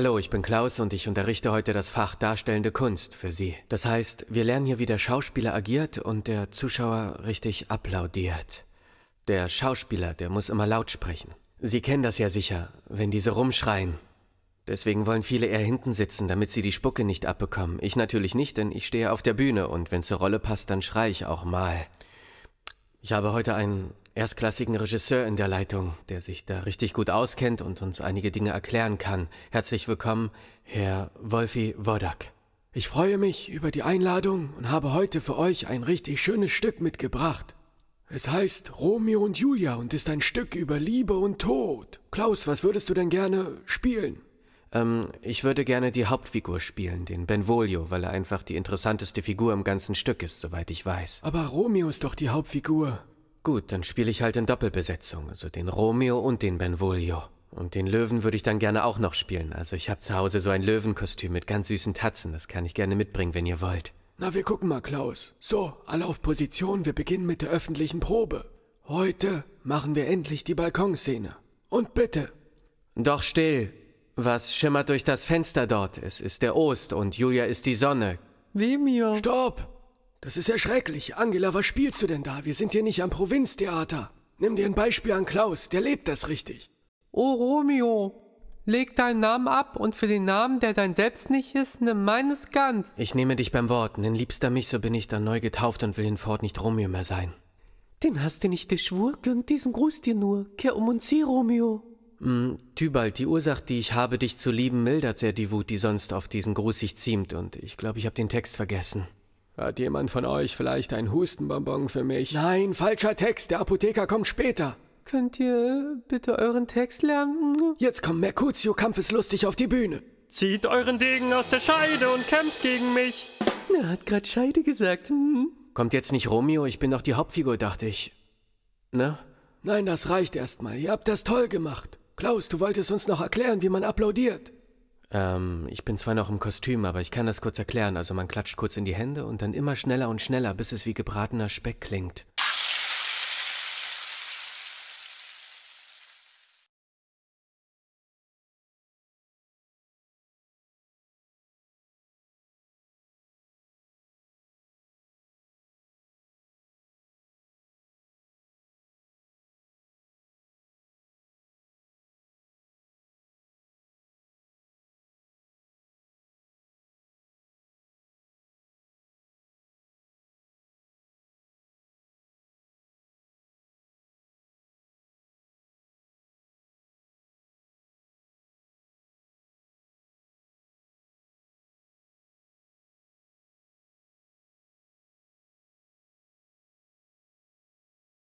Hallo, ich bin Klaus und ich unterrichte heute das Fach Darstellende Kunst für Sie. Das heißt, wir lernen hier, wie der Schauspieler agiert und der Zuschauer richtig applaudiert. Der Schauspieler, der muss immer laut sprechen. Sie kennen das ja sicher, wenn diese rumschreien. Deswegen wollen viele eher hinten sitzen, damit sie die Spucke nicht abbekommen. Ich natürlich nicht, denn ich stehe auf der Bühne und wenn's zur Rolle passt, dann schreie ich auch mal. Ich habe heute ein erstklassigen Regisseur in der Leitung, der sich da richtig gut auskennt und uns einige Dinge erklären kann. Herzlich willkommen, Herr Wolfi Wodak. Ich freue mich über die Einladung und habe heute für euch ein richtig schönes Stück mitgebracht. Es heißt Romeo und Julia und ist ein Stück über Liebe und Tod. Klaus, was würdest du denn gerne spielen? Ähm, ich würde gerne die Hauptfigur spielen, den Benvolio, weil er einfach die interessanteste Figur im ganzen Stück ist, soweit ich weiß. Aber Romeo ist doch die Hauptfigur. Gut, dann spiele ich halt in Doppelbesetzung, also den Romeo und den Benvolio. Und den Löwen würde ich dann gerne auch noch spielen. Also ich habe zu Hause so ein Löwenkostüm mit ganz süßen Tatzen. Das kann ich gerne mitbringen, wenn ihr wollt. Na, wir gucken mal, Klaus. So, alle auf Position. Wir beginnen mit der öffentlichen Probe. Heute machen wir endlich die Balkonszene. Und bitte. Doch still. Was schimmert durch das Fenster dort? Es ist der Ost und Julia ist die Sonne. Wem hier? Stopp! Das ist ja schrecklich. Angela, was spielst du denn da? Wir sind hier nicht am Provinztheater. Nimm dir ein Beispiel an Klaus, der lebt das richtig. Oh Romeo, leg deinen Namen ab und für den Namen, der dein selbst nicht ist, nimm meines ganz. Ich nehme dich beim Wort, denn liebster mich, so bin ich dann neu getauft und will hinfort nicht Romeo mehr sein. Den hast du nicht geschwur, gönn diesen Gruß dir nur. Kehr um und sieh, Romeo. Mm, Tybalt, die Ursache, die ich habe, dich zu lieben, mildert sehr die Wut, die sonst auf diesen Gruß sich ziemt, und ich glaube, ich habe den Text vergessen. Hat jemand von euch vielleicht einen Hustenbonbon für mich? Nein, falscher Text, der Apotheker kommt später. Könnt ihr bitte euren Text lernen? Jetzt kommt Mercutio kampfeslustig auf die Bühne. Zieht euren Degen aus der Scheide und kämpft gegen mich. Er hat gerade Scheide gesagt. Hm. Kommt jetzt nicht Romeo, ich bin doch die Hauptfigur, dachte ich. Ne? Nein, das reicht erstmal. Ihr habt das toll gemacht. Klaus, du wolltest uns noch erklären, wie man applaudiert. Ähm, ich bin zwar noch im Kostüm, aber ich kann das kurz erklären. Also man klatscht kurz in die Hände und dann immer schneller und schneller, bis es wie gebratener Speck klingt.